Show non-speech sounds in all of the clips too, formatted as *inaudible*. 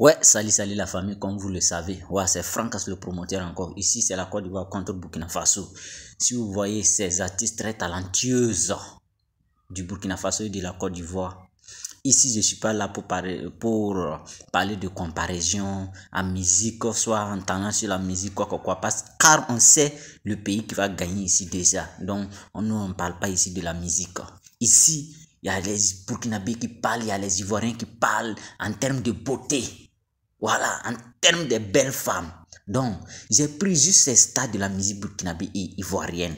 Ouais, salut, salut la famille, comme vous le savez. Ouais, c'est francas le promoteur encore. Ici, c'est la Côte d'Ivoire contre Burkina Faso. Si vous voyez ces artistes très talentueuses du Burkina Faso et de la Côte d'Ivoire, ici, je ne suis pas là pour parler, pour parler de comparaison à musique, soit en tenant sur la musique, quoi, quoi, quoi. Parce, car on sait le pays qui va gagner ici déjà. Donc, on ne parle pas ici de la musique. Ici, il y a les Burkinabés qui parlent, il y a les Ivoiriens qui parlent en termes de beauté. Voilà, en termes de belles femmes. Donc, j'ai pris juste ces stades de la musique burkinabé et ivoirienne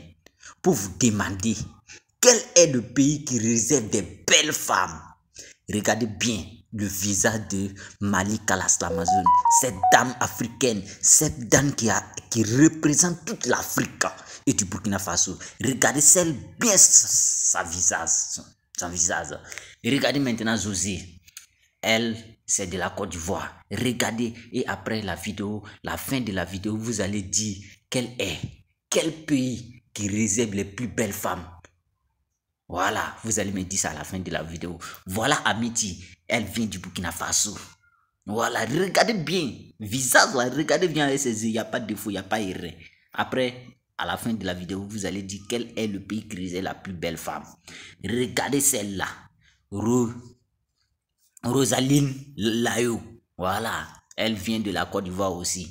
pour vous demander quel est le pays qui réserve des belles femmes. Regardez bien le visa de Malika Kalas cette dame africaine, cette dame qui, a, qui représente toute l'Afrique et du Burkina Faso. Regardez celle bien sa, visage, son visage. Et regardez maintenant Josie elle, c'est de la Côte d'Ivoire. Regardez et après la vidéo, la fin de la vidéo, vous allez dire quel est, quel pays qui réserve les plus belles femmes. Voilà, vous allez me dire ça à la fin de la vidéo. Voilà Amiti, elle vient du Burkina Faso. Voilà, regardez bien. Visage, regardez bien il n'y a pas de défaut, il n'y a pas erreur. Après, à la fin de la vidéo, vous allez dire quel est le pays qui réserve la plus belle femme. Regardez celle-là. Rosaline Layo. Voilà. Elle vient de la Côte d'Ivoire aussi.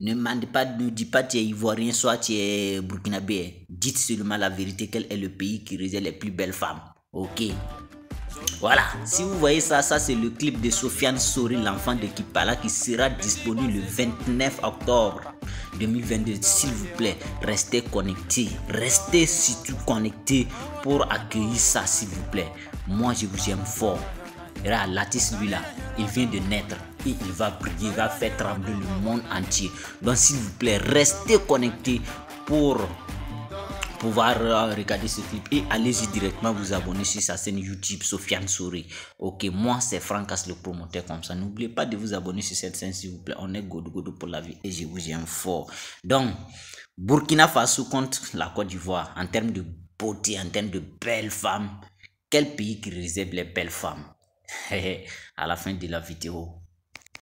Ne demande pas, ne dis pas tu es ivoirien, soit tu es burkinabé. Dites seulement la vérité, quel est le pays qui réserve les plus belles femmes. Ok. Voilà, si vous voyez ça, ça c'est le clip de Sofiane Sori, l'enfant de Kipala, qui sera disponible le 29 octobre 2022. S'il vous plaît, restez connectés, restez surtout connectés pour accueillir ça, s'il vous plaît. Moi, je vous aime fort. Regarde, l'artiste lui là, il vient de naître et il va briller, il va faire trembler le monde entier. Donc s'il vous plaît, restez connectés pour pouvoir regarder ce clip et allez-y directement vous abonner sur sa chaîne YouTube Sofiane Souris. Ok, moi c'est Franck, le promoteur comme ça. N'oubliez pas de vous abonner sur cette chaîne s'il vous plaît. On est Godou pour la vie et je vous aime fort. Donc, Burkina Faso contre la Côte d'Ivoire en termes de beauté, en termes de belles femmes. Quel pays qui réserve les belles femmes *laughs* à la fin de la vidéo.